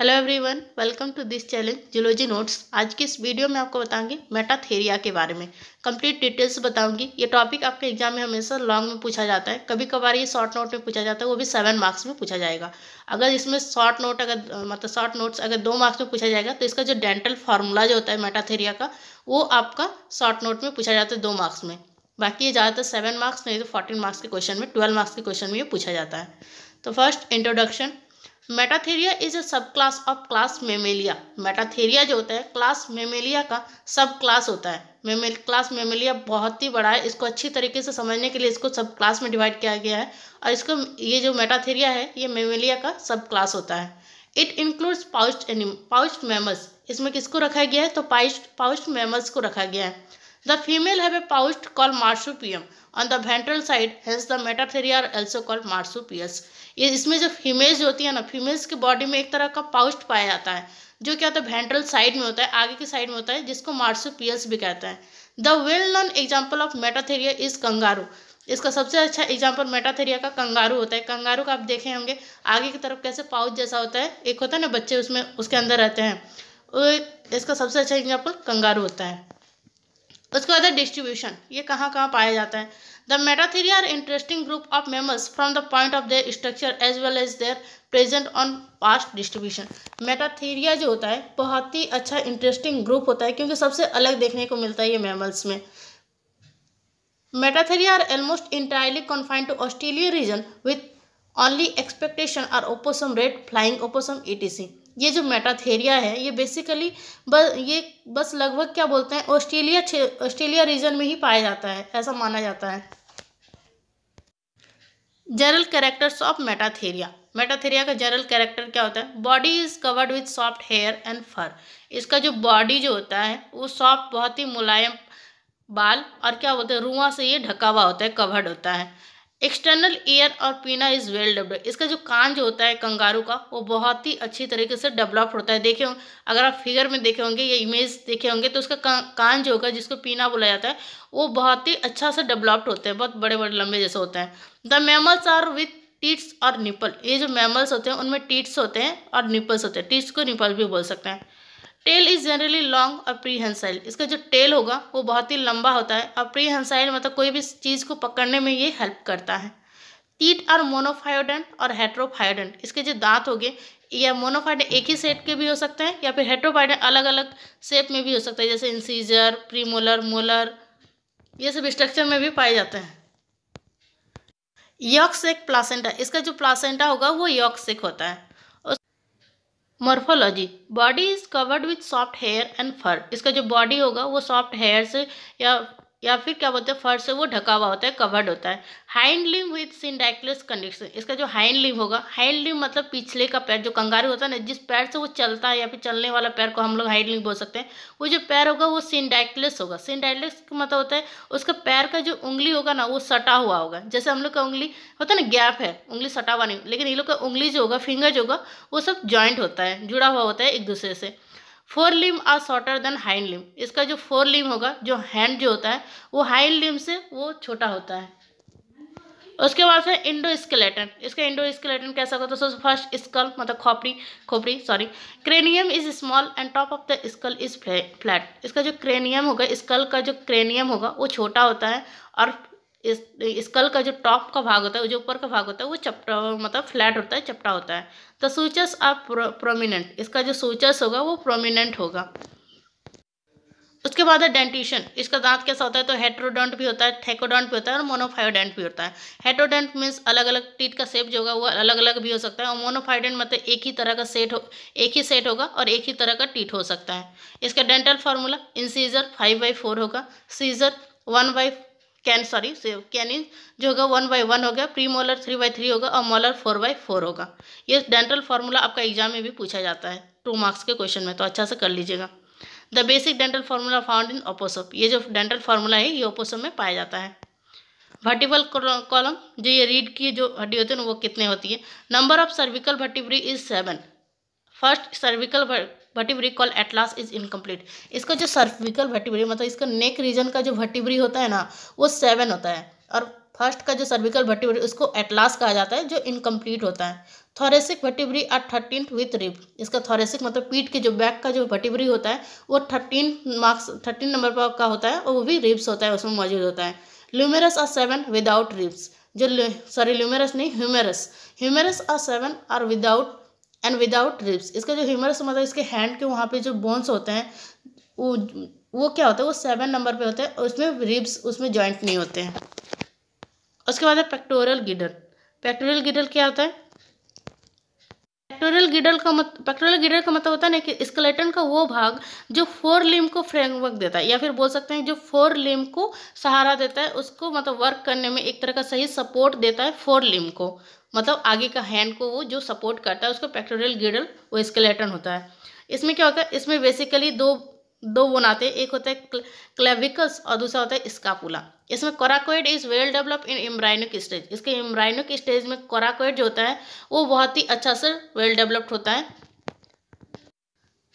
Hello everyone welcome to this challenge geology notes आज के इस वीडियो में आपको बताएंगे मेटाथेरिया के बारे में कंप्लीट डिटेल्स बताऊंगी ये टॉपिक आपके एग्जाम में हमेशा लॉन्ग में पूछा जाता है कभी कभार ये शॉर्ट नोट में पूछा जाता है वो भी सेवन मार्क्स में पूछा जाएगा अगर इसमें शॉर्ट नोट अगर मतलब शॉर्ट नोट्स अगर दो मार्क्स में पूछा जाएगा तो इसका जो डेंटल फार्मूला जो होता है मेटाथेरिया का वो आपका शॉर्ट नोट में पूछा जाता है दो मार्क्स में बाकी ये ज़्यादातर सेवन मार्क्स नहीं तो फोर्टीन मार्क्स के क्वेश्चन में ट्वेल्व मार्क्स के क्वेश्चन में ये पूछा जाता है तो first introduction Metatheria is a sub class of class Mammalia Metatheria जो होता है क्लास मेमेलिया का सब क्लास होता है मेमे क्लास मेमेलिया बहुत ही बड़ा है इसको अच्छी तरीके से समझने के लिए इसको सब क्लास में डिवाइड किया गया है और इसको ये जो मेटाथेरिया है ये मेमेलिया का सब क्लास होता है इट इंक्लूड्स पाउस्ट एनिम पाउस्ट मेमस इसमें किसको रखा गया है तो पाउस्ट पाउस्ट मेमस को रखा गया है The female have a pouch called marsupium. On the ventral side, hence the metatheria also called marsupials. ये इसमें जो फीमेल्स होती है ना फीमेल्स के बॉडी में एक तरह का पाउस्ट पाया जाता है जो क्या होता है वेंट्रल साइड में होता है आगे की साइड में होता है जिसको मार्सुपियल्स भी कहते हैं the well known example of Metatheria is kangaroo इसका सबसे अच्छा एग्जाम्पल मेटाथेरिया का कंगारू होता है कंगारू का आप देखे होंगे आगे की तरफ कैसे पाउच जैसा होता है एक होता है ना बच्चे उसमें उसके अंदर रहते हैं इसका सबसे अच्छा एग्जाम्पल कंगारू होता है उसके बाद डिस्ट्रीब्यूशन ये कहाँ कहाँ पाया जाता है the Metatheria are interesting group of mammals from the point of their structure as well as their present on past distribution Metatheria जो होता है बहुत ही अच्छा इंटरेस्टिंग ग्रुप होता है क्योंकि सबसे अलग देखने को मिलता है ये मेमल्स में Metatheria are almost entirely confined to Australia region with only expectation are opossum red flying opossum etc ये जो मेटाथेरिया है ये बेसिकली बस ये बस लगभग क्या बोलते हैं ऑस्ट्रेलिया ऑस्ट्रेलिया रीजन में ही पाया जाता है ऐसा माना जाता है general characters of Metatheria Metatheria का जनरल कैरेक्टर क्या होता है body is covered with soft hair and fur इसका जो बॉडी जो होता है वो सॉफ्ट बहुत ही मुलायम बाल और क्या बोलते हैं रुआ से ये ढका हुआ होता है कवर्ड होता है एक्सटर्नल ईयर और पीना इज़ वेल डेवलप इसका जो कान जो होता है कंगारू का वो बहुत ही अच्छी तरीके से डेवलप होता है देखे होंगे अगर आप फिगर में देखे होंगे या इमेज देखे होंगे तो उसका कान जो होगा जिसको पीना बोला जाता है वो बहुत ही अच्छा से डेवलप्ड होते हैं बहुत बड़े बड़े लंबे जैसे होते हैं the mammals are with teats और निपल ये जो मेमल्स होते हैं उनमें टीट्स होते हैं और निपल्स होते हैं टीट्स को निपल भी बोल सकते हैं टेल इज़ जनरली लॉन्ग और प्रीहेंसाइल इसका जो टेल होगा वो बहुत ही लंबा होता है और प्रीहेंसाइल मतलब कोई भी चीज़ को पकड़ने में ये हेल्प करता है टीट और मोनोफायोडेंट और हेट्रोफायोडेंट इसके जो दांत हो गए या मोनोफाइडेंट एक ही सेट के भी हो सकते हैं या फिर हेट्रोफाइडेंट अलग अलग सेप में भी हो सकता है जैसे इंसीजर प्रीमोलर मोलर ये सब स्ट्रक्चर में भी पाए जाते हैं यॉक्सेक प्लासेंटा इसका जो प्लासेंटा होगा वो यॉक्सेक होता है morphology body is covered with soft hair and fur इसका जो बॉडी होगा वो सॉफ्ट हेयर से या या फिर क्या बोलते हैं फर्श से वो ढका हुआ होता है कवर्ड होता है hind limb with syndactylous condition इसका जो हाइंड लिम होगा हाइंड लिम मतलब पिछले का पैर जो कंगारू होता है ना जिस पैर से वो चलता है या फिर चलने वाला पैर को हम लोग हाइंड लिम बोल सकते हैं वो जो पैर होगा वो सिंडाइक्लस होगा सिंडाइक्लस का मतलब होता है उसका पैर का जो उंगली होगा ना वो सटा हुआ होगा जैसे हम लोग का उंगली होता है ना गैप है उंगली सटा हुआ नहीं लेकिन ये लोग का उंगली जो होगा फिंगर जो होगा वो सब ज्वाइंट होता है जुड़ा हुआ होता है एक दूसरे से fore limb are shorter than hind limb इसका जो फोर लिम होगा जो हैंड जो होता है वो हाइंड लिम से वो छोटा होता है उसके बाद से इंडो स्केलेटन इसका इंडो स्केलेटन कैसा होता है सबसे तो फर्स्ट स्कल मतलब खोपड़ी खोपड़ी sorry cranium is small and top of the skull is flat इसका जो क्रेनियम होगा स्कल का जो क्रेनियम होगा वो छोटा होता है और इस स्कल का जो टॉप का भाग होता है जो ऊपर का भाग होता है वो चपटा मतलब फ्लैट होता है चपटा होता है द सूचस आर प्रोमिनेंट इसका जो सूचस होगा वो प्रोमिनेंट होगा उसके बाद है डेंटिशन इसका दांत कैसा होता है तो हेट्रोडोंट भी होता है थेकोडेंट भी होता है और मोनोफायोडेंट भी होता है हेट्रोडेंट मीन्स अलग अलग टीट का सेप जो होगा वो अलग अलग भी हो सकता है और मोनोफायोडेंट मतलब एक ही तरह का सेट हो एक ही सेट होगा और एक ही तरह का टीट हो सकता है इसका dental formula incisor five by four होगा सीजर one by can sorry can is जो होगा वन बाई वन होगा pre molar three by three होगा और मोलर फोर बाई फोर होगा ये डेंटल फार्मूला आपका एग्जाम में भी पूछा जाता है टू मार्क्स के क्वेश्चन में तो अच्छा से कर लीजिएगा the basic dental formula found in opossum ये जो डेंटल फार्मूला है ये ओपोसोप में पाया जाता है वर्टिबल कॉलम जो ये रीड की जो हड्डी होती है ना वो कितने होती है number of cervical vertebrae is seven first cervical vertebrae call atlas is incomplete इसका जो सर्विकल वर्टिब्री मतलब इसका नेक रीजन का जो वर्टिब्री होता है ना वो सेवन होता है और फर्स्ट का जो सर्विकल वर्टिब्री उसको एटलास कहा जाता है जो इनकम्प्लीट होता है thoracic vertebrae are thirteen with rib इसका थॉरेसिक मतलब पीठ के जो बैक का जो वर्टिब्री होता है वो थर्टीन मार्क्स थर्टीन नंबर पर का होता है और वो भी रिब्स होता है उसमें मौजूद होता है lumbars are seven without ribs जो सॉरी ल्यूमेरस नहीं humerus humerus are seven are without and without ribs इसका जो ह्यूमरस मतलब इसके हैंड के वहाँ पे जो बोन्स होते हैं वो वो क्या होता है वो सेवन नंबर पे होते हैं उसमें रिब्स उसमें जॉइंट नहीं होते हैं उसके बाद है पेक्टोरल गिडल पेक्टोरल गिडल क्या होता है पैक्टोरियल गिडल का मत पैक्टोरियल गिडल का मतलब होता है ना कि स्केलेटन का वो भाग जो फोर लिम को फ्रेमवर्क देता है या फिर बोल सकते हैं जो फोर लिम को सहारा देता है उसको मतलब वर्क करने में एक तरह का सही सपोर्ट देता है फोर लिम को मतलब आगे का हैंड को वो जो सपोर्ट करता है उसको पैक्टोरियल गिडल वो स्केलेटन होता है इसमें क्या होता है इसमें बेसिकली दो दो बनाते हैं एक होता है क्लेविकस और दूसरा होता है स्कापुला इसमें coracoid is well develop in embryonic stage इसके इम्ब्राइनिक स्टेज में कोराकोइड जो होता है वो बहुत ही अच्छा से वेल डेवलप्ड होता है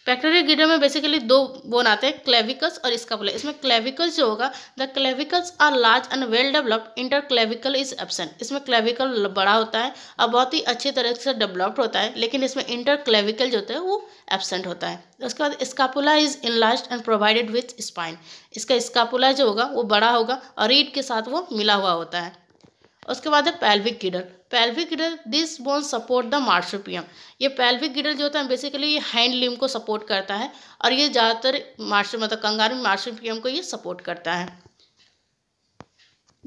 पैक्टोरियल गिटर में बेसिकली दो बोन आते हैं क्लेविकल्स और स्कैपुला इसमें क्लेविकल्स जो होगा the clavicles are large and well developed inter clavicle is absent इसमें क्लेविकल बड़ा होता है और बहुत ही अच्छी तरह से डेवलप्ड होता है लेकिन इसमें इंटर क्लेविकल जो होता है वो एबसेंट होता है उसके बाद scapula is enlarge and provided with spine इसका स्कापुला जो होगा वो बड़ा होगा और रीड के साथ वो मिला हुआ होता है उसके बाद है pelvic girdle pelvic girdle this bone support the marsupium ये पेल्विक गिडल जो होता है बेसिकली ये हैंड लिम को सपोर्ट करता है और ये ज़्यादातर मार्स मतलब कंगारू मार्सोपियम को ये सपोर्ट करता है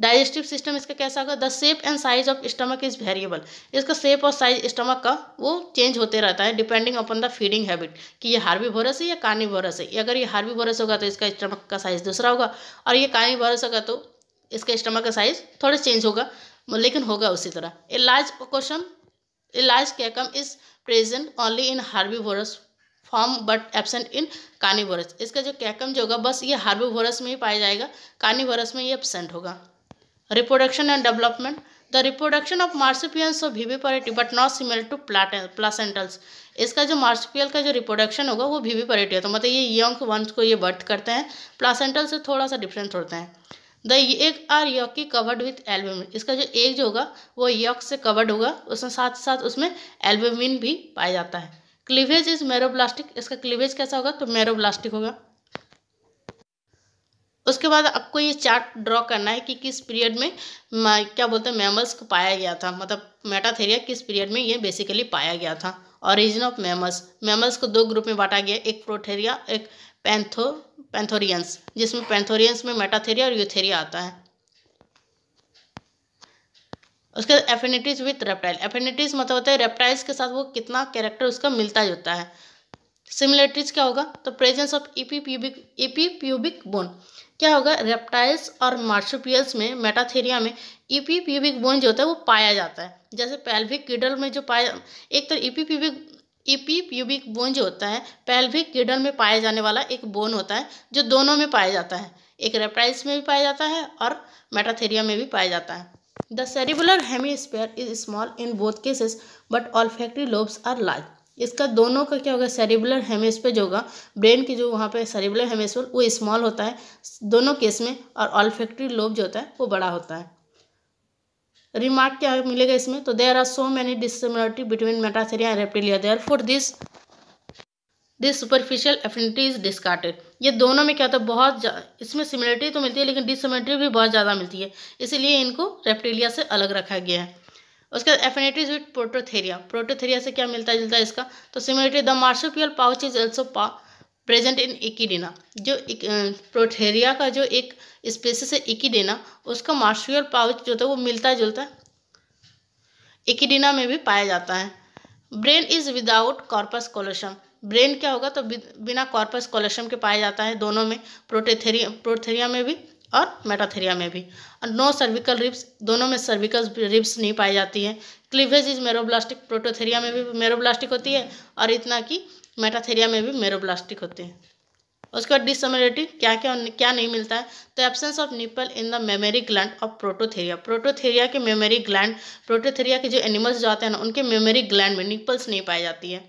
डाइजेस्टिव सिस्टम इसका कैसा होगा the shape and size of stomach is variable इसका शेप और साइज स्टमक का वो चेंज होते रहता है depending upon the feeding habit कि ये हार्वी भोरस है या कानी भोरस है अगर ये हार्वी भोरस होगा तो इसका स्टमक का साइज दूसरा होगा और ये कानी भोरस होगा तो इसका स्टमक का साइज थोड़ा चेंज होगा लेकिन होगा उसी तरह a large question a large caecum is present only in वोरस form but absent in carnivorous इसका जो कैकम जो होगा बस ये वोरस में ही पाया जाएगा कार्निवोरस में ये एबसेंट होगा reproduction and development the reproduction of marsupials of viviparity but not similar to plat placentals इसका जो मार्सिपियल का जो रिप्रोडक्शन होगा वो होता है तो मतलब ये यंग वंश को ये बर्थ करते हैं प्लासेंटल से थोड़ा सा डिफरेंस होता है द एक आर यॉक की कवर्ड विथ एल्बुमिन इसका जो एग जो होगा वो यॉक से कवर्ड होगा उसमें साथ साथ उसमें एल्बुमिन भी पाया जाता है क्लीवेज इज मेरोब्लास्टिक इसका क्लीवेज कैसा होगा तो मेरोब्लास्टिक होगा उसके बाद आपको ये चार्ट ड्रॉ करना है कि किस पीरियड में क्या बोलते हैं मेमल्स को पाया गया था मतलब मेटाथेरिया किस पीरियड में ये बेसिकली पाया गया था ऑरिजिन ऑफ मेमल्स मेमल्स को दो ग्रुप में बांटा गया एक प्रोथेरिया एक पैंथो पैंथोरियंस जिसमें पैंथोरियंस में मेटाथेरिया और यूथेरिया आता है उसके बाद एफिनिटीज विथ रेप्टाइल एफिनिटीज मतलब होता है रेप्टाइल्स के साथ वो कितना कैरेक्टर उसका मिलता जुलता है सिमिलरिटीज क्या होगा तो presence of epipubic epipubic bone क्या होगा रेप्टाइल्स और मार्सोपियल्स में मेटाथेरिया में ईपी प्यूबिक बोन जो होता है वो पाया जाता है जैसे पैल्विक किडल में जो पाया एक तो epipubic epipubic bone जो होता है पैल्विक गिडल में पाया जाने वाला एक बोन होता है जो दोनों में पाया जाता है एक रेप्टाइल्स में भी पाया जाता है और मेटाथेरिया में भी पाया जाता है the cerebral hemisphere is small in both cases but olfactory lobes are large इसका दोनों का क्या होगा सेरिबुलर हेमिस्फेयर जो होगा ब्रेन की जो वहाँ पर सेरिबुलर हेमिस्फेयर वो स्मॉल होता है दोनों केस में और ऑल्फेक्ट्री लोब जो होता है वो बड़ा होता है रिमार्क क्या मिलेगा इसमें तो there are so many dissimilarity between Metatheria and Reptilia therefore this this superficial affinity is discarded ये दोनों में क्या होता है बहुत इसमें सिमिलरिटी तो मिलती है लेकिन डिसिमिलरिटी भी बहुत ज़्यादा मिलती है इसीलिए इनको रेप्टिलिया से अलग रखा गया है उसके बाद एफिनिटीज विथ प्रोटोथेरिया प्रोटोथेरिया से क्या मिलता जुलता है इसका तो similarity the marsupial pouch is also pa present in echidna जो प्रोथेरिया का जो एक स्पेसिस है इकीडेना उसका मार्शियल पाउच जो था वो मिलता जुलता इकीडिना में भी पाया जाता है brain is without corpus callosum brain क्या होगा तो बिना कॉर्पस कोलोशम के पाया जाता है दोनों में प्रोटेथेरिया प्रोथेरिया में भी और मेटाथेरिया में भी और नो सर्विकल रिब्स दोनों में सर्विकल रिब्स नहीं पाई जाती है क्लिवेज इज मेरोब्लास्टिक प्रोटोथेरिया में भी मेरोब्लास्टिक होती है और इतना कि मेटाथेरिया में भी मेरोब्लास्टिक होते हैं उसके बाद डिसमिलिटी क्या क्या क्या नहीं मिलता है तो absence of nipple in the mammary gland of Prototheria Prototheria के मेमोरी ग्लैंड प्रोटोथेरिया के जो एनिमल्स जो आते हैं ना उनके मेमोरी ग्लैंड में निपल्स नहीं पाई जाती है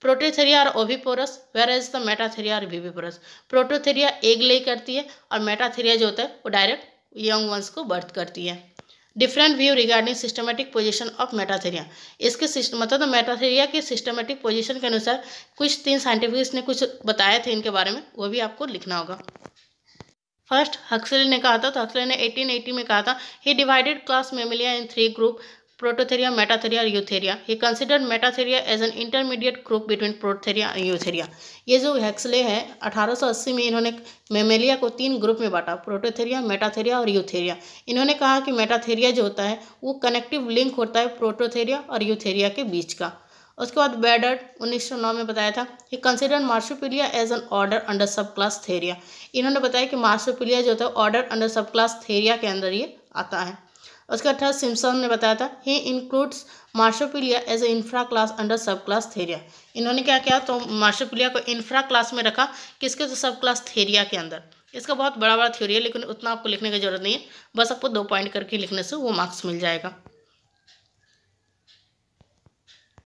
प्रोटोथेरिया और oviparous whereas the Metatheria और वीवीपोरस प्रोटोथेरिया एग ले करती है और मेटाथेरिया जो होता है वो डायरेक्ट यंग वंस को बर्थ करती है different view regarding systematic position of Metatheria इसके मतलब तो मेटाथेरिया के सिस्टमेटिक पोजीशन के अनुसार कुछ तीन साइंटिफिक्स ने कुछ बताए थे इनके बारे में वो भी आपको लिखना होगा फर्स्ट हक्सले ने कहा था तो हक्सले ने 1880 में कहा था he divided class Mammalia in three group Prototheria Metatheria और यूथेरिया ये considered Metatheria as an intermediate group between Prototheria and Eutheria ये जो हैक्सले है 1880 में इन्होंने मेमेलिया को तीन ग्रुप में बांटा प्रोटोथेरिया मेटाथेरिया और यूथेरिया इन्होंने कहा कि मेटाथेरिया जो होता है वो कनेक्टिव लिंक होता है प्रोटोथेरिया और यूथेरिया के बीच का उसके बाद बेडर्ट उन्नीस में बताया था ये consider Marsupialia as an order under sub class Theria इन्होंने बताया कि मार्शोपीलिया जो होता है order under sub class Theria के अंदर ये आता है उसके अर्थात सिम्सन ने बताया था he includes Marsupialia as a infra class under sub class Theria इन्होंने क्या किया तो मार्शोपिलिया को इंफ्रा क्लास में रखा किसके तो सब क्लास थेरिया के अंदर इसका बहुत बड़ा बड़ा थ्योरी है लेकिन उतना आपको लिखने की जरूरत नहीं है बस आपको दो पॉइंट करके लिखने से वो मार्क्स मिल जाएगा